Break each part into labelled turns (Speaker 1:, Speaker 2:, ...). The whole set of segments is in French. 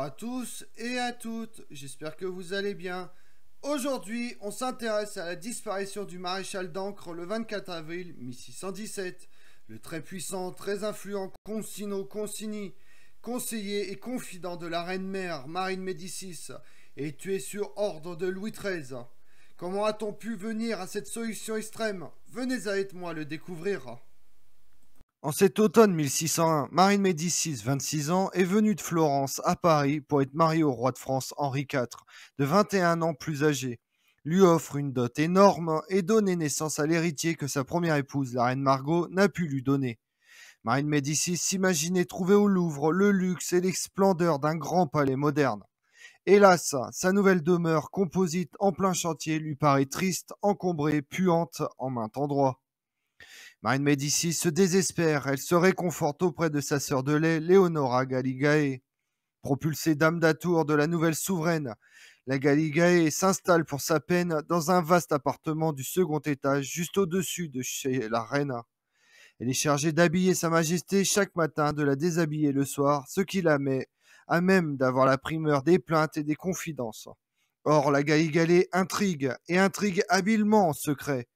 Speaker 1: Bonjour à tous et à toutes, j'espère que vous allez bien. Aujourd'hui, on s'intéresse à la disparition du maréchal d'Ancre le 24 avril 1617. Le très puissant, très influent Consino Consini, conseiller et confident de la reine-mère Marine Médicis, est tué sur ordre de Louis XIII. Comment a-t-on pu venir à cette solution extrême Venez avec moi le découvrir. En cet automne 1601, Marie Médicis, 26 ans, est venue de Florence à Paris pour être mariée au roi de France Henri IV, de 21 ans plus âgé. Lui offre une dot énorme et donne naissance à l'héritier que sa première épouse, la reine Margot, n'a pu lui donner. Marie Médicis s'imaginait trouver au Louvre le luxe et les splendeurs d'un grand palais moderne. Hélas, sa nouvelle demeure composite en plein chantier lui paraît triste, encombrée, puante en maint endroit. Marine Médicis se désespère, elle se réconforte auprès de sa sœur de lait, Léonora Galigae. Propulsée dame d'atour de la nouvelle souveraine, la Galigae s'installe pour sa peine dans un vaste appartement du second étage, juste au-dessus de chez la reine. Elle est chargée d'habiller Sa Majesté chaque matin, de la déshabiller le soir, ce qui la met à même d'avoir la primeur des plaintes et des confidences. Or, la Galigaë intrigue, et intrigue habilement en secret.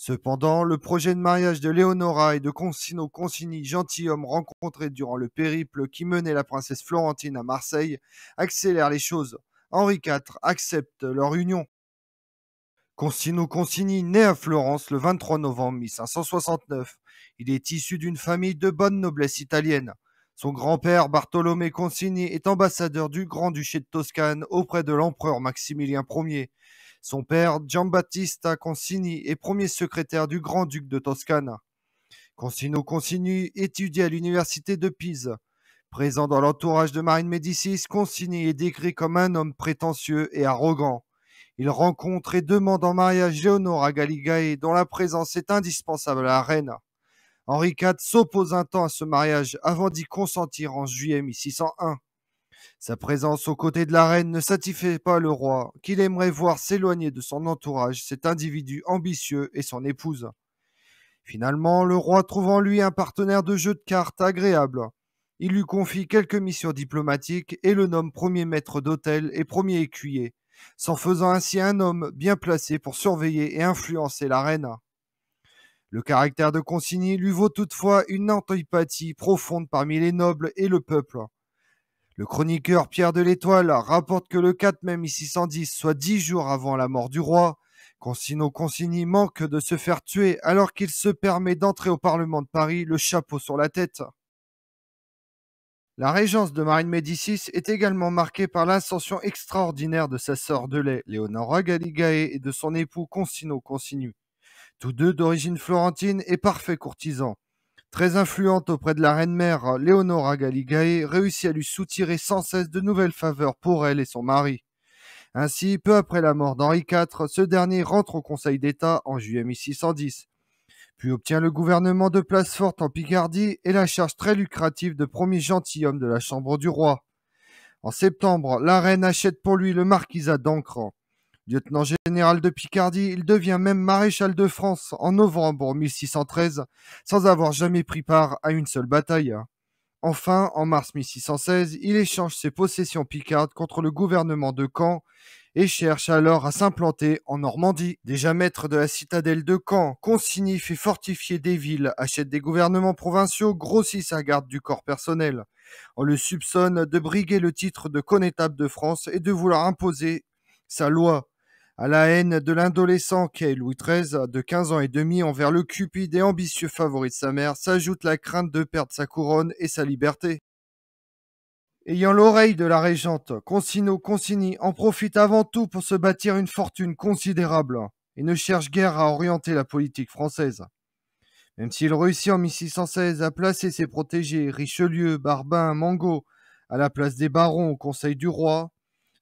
Speaker 1: Cependant, le projet de mariage de Leonora et de Consino Consini, gentilhomme rencontré durant le périple qui menait la princesse Florentine à Marseille, accélère les choses. Henri IV accepte leur union. Consino Consini naît à Florence le 23 novembre 1569. Il est issu d'une famille de bonne noblesse italienne. Son grand-père, Bartolomé Consini, est ambassadeur du Grand-Duché de Toscane auprès de l'empereur Maximilien Ier son père, Giambattista Consini, est premier secrétaire du Grand-Duc de Toscane. Consino Consini étudie à l'université de Pise. Présent dans l'entourage de Marine Médicis, Consini est décrit comme un homme prétentieux et arrogant. Il rencontre et demande en mariage à Galigae, dont la présence est indispensable à la reine. Henri IV s'oppose un temps à ce mariage avant d'y consentir en juillet 1601. Sa présence aux côtés de la reine ne satisfait pas le roi, qu'il aimerait voir s'éloigner de son entourage cet individu ambitieux et son épouse. Finalement, le roi trouve en lui un partenaire de jeu de cartes agréable. Il lui confie quelques missions diplomatiques et le nomme premier maître d'hôtel et premier écuyer, s'en faisant ainsi un homme bien placé pour surveiller et influencer la reine. Le caractère de Consigny lui vaut toutefois une antipathie profonde parmi les nobles et le peuple. Le chroniqueur Pierre de l'Étoile rapporte que le 4 mai 1610, soit dix jours avant la mort du roi, Consino Consigny manque de se faire tuer alors qu'il se permet d'entrer au Parlement de Paris le chapeau sur la tête. La régence de Marine Médicis est également marquée par l'ascension extraordinaire de sa sœur de lait, Léonora Galigae, et de son époux Consino Consigni. tous deux d'origine florentine et parfaits courtisans. Très influente auprès de la reine-mère Léonora Galigae, réussit à lui soutirer sans cesse de nouvelles faveurs pour elle et son mari. Ainsi, peu après la mort d'Henri IV, ce dernier rentre au Conseil d'État en juillet 1610, puis obtient le gouvernement de place forte en Picardie et la charge très lucrative de premier gentilhomme de la Chambre du Roi. En septembre, la reine achète pour lui le marquisat d'Ancran. Lieutenant général de Picardie, il devient même maréchal de France en novembre 1613, sans avoir jamais pris part à une seule bataille. Enfin, en mars 1616, il échange ses possessions picardes contre le gouvernement de Caen et cherche alors à s'implanter en Normandie. Déjà maître de la citadelle de Caen, consigne fait fortifier des villes, achète des gouvernements provinciaux, grossit sa garde du corps personnel. On le soupçonne de briguer le titre de connétable de France et de vouloir imposer sa loi à la haine de l'indolescent qu'est Louis XIII de 15 ans et demi envers le cupide et ambitieux favori de sa mère s'ajoute la crainte de perdre sa couronne et sa liberté. Ayant l'oreille de la régente, Consino Consigny en profite avant tout pour se bâtir une fortune considérable et ne cherche guère à orienter la politique française. Même s'il réussit en 1616 à placer ses protégés Richelieu, Barbin, Mango à la place des barons au conseil du roi,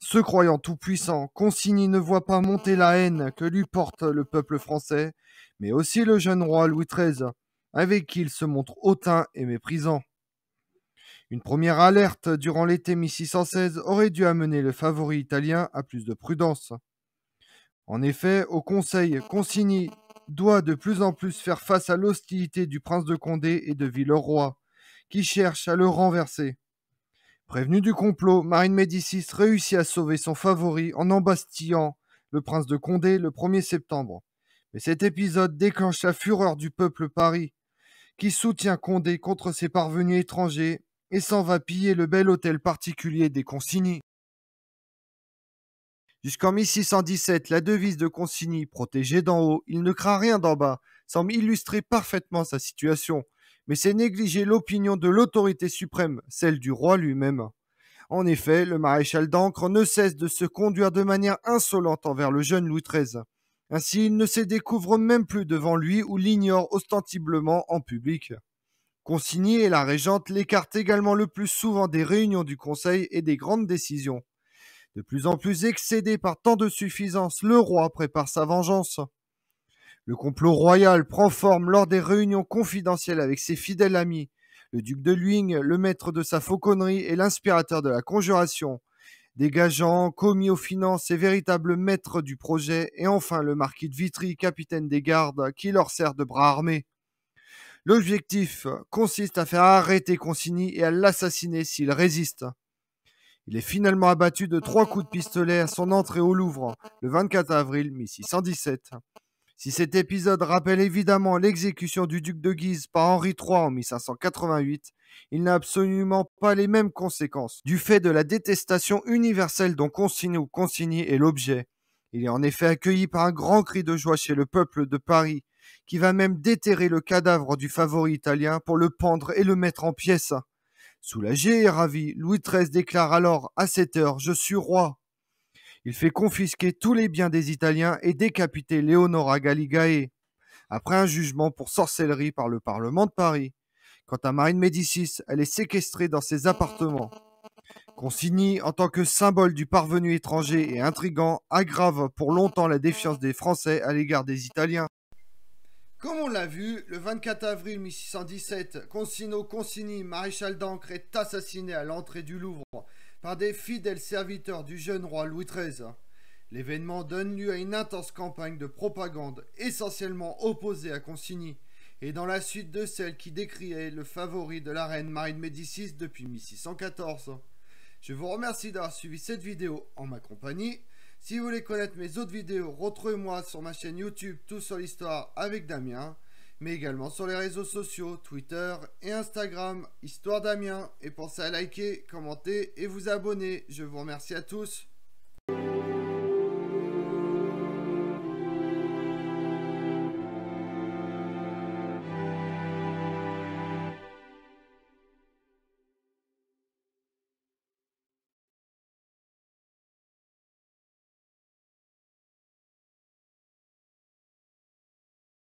Speaker 1: se croyant tout-puissant, Consigny ne voit pas monter la haine que lui porte le peuple français, mais aussi le jeune roi Louis XIII, avec qui il se montre hautain et méprisant. Une première alerte durant l'été 1616 aurait dû amener le favori italien à plus de prudence. En effet, au Conseil, Consigny doit de plus en plus faire face à l'hostilité du prince de Condé et de Villeroy, qui cherchent à le renverser. Prévenu du complot, Marine Médicis réussit à sauver son favori en embastillant le prince de Condé le 1er septembre. Mais cet épisode déclenche la fureur du peuple Paris, qui soutient Condé contre ses parvenus étrangers et s'en va piller le bel hôtel particulier des Consigny. Jusqu'en 1617, la devise de Consigny, protégée d'en haut, il ne craint rien d'en bas, semble illustrer parfaitement sa situation mais c'est négliger l'opinion de l'autorité suprême, celle du roi lui-même. En effet, le maréchal d'Ancre ne cesse de se conduire de manière insolente envers le jeune Louis XIII. Ainsi, il ne se découvre même plus devant lui ou l'ignore ostensiblement en public. Consigné, et la régente l'écartent également le plus souvent des réunions du Conseil et des grandes décisions. De plus en plus excédé par tant de suffisance, le roi prépare sa vengeance. Le complot royal prend forme lors des réunions confidentielles avec ses fidèles amis. Le duc de Luing, le maître de sa fauconnerie et l'inspirateur de la conjuration, dégageant, commis aux finances et véritable maître du projet, et enfin le marquis de Vitry, capitaine des gardes, qui leur sert de bras armé. L'objectif consiste à faire arrêter Consigny et à l'assassiner s'il résiste. Il est finalement abattu de trois coups de pistolet à son entrée au Louvre, le 24 avril 1617. Si cet épisode rappelle évidemment l'exécution du duc de Guise par Henri III en 1588, il n'a absolument pas les mêmes conséquences du fait de la détestation universelle dont consigné ou Consigny est l'objet. Il est en effet accueilli par un grand cri de joie chez le peuple de Paris, qui va même déterrer le cadavre du favori italien pour le pendre et le mettre en pièces. Soulagé et ravi, Louis XIII déclare alors à cette heure Je suis roi. Il fait confisquer tous les biens des Italiens et décapiter Leonora Galigae après un jugement pour sorcellerie par le Parlement de Paris. Quant à Marine Médicis, elle est séquestrée dans ses appartements. Consigny, en tant que symbole du parvenu étranger et intrigant, aggrave pour longtemps la défiance des Français à l'égard des Italiens. Comme on l'a vu, le 24 avril 1617, Consino Consigny, maréchal d'Ancre, est assassiné à l'entrée du Louvre par des fidèles serviteurs du jeune roi Louis XIII. L'événement donne lieu à une intense campagne de propagande essentiellement opposée à Consigny et dans la suite de celle qui décriait le favori de la reine Marie de Médicis depuis 1614. Je vous remercie d'avoir suivi cette vidéo en ma compagnie. Si vous voulez connaître mes autres vidéos, retrouvez-moi sur ma chaîne YouTube Tout sur l'Histoire avec Damien mais également sur les réseaux sociaux, Twitter et Instagram, Histoire d'Amiens. Et pensez à liker, commenter et vous abonner. Je vous remercie à tous.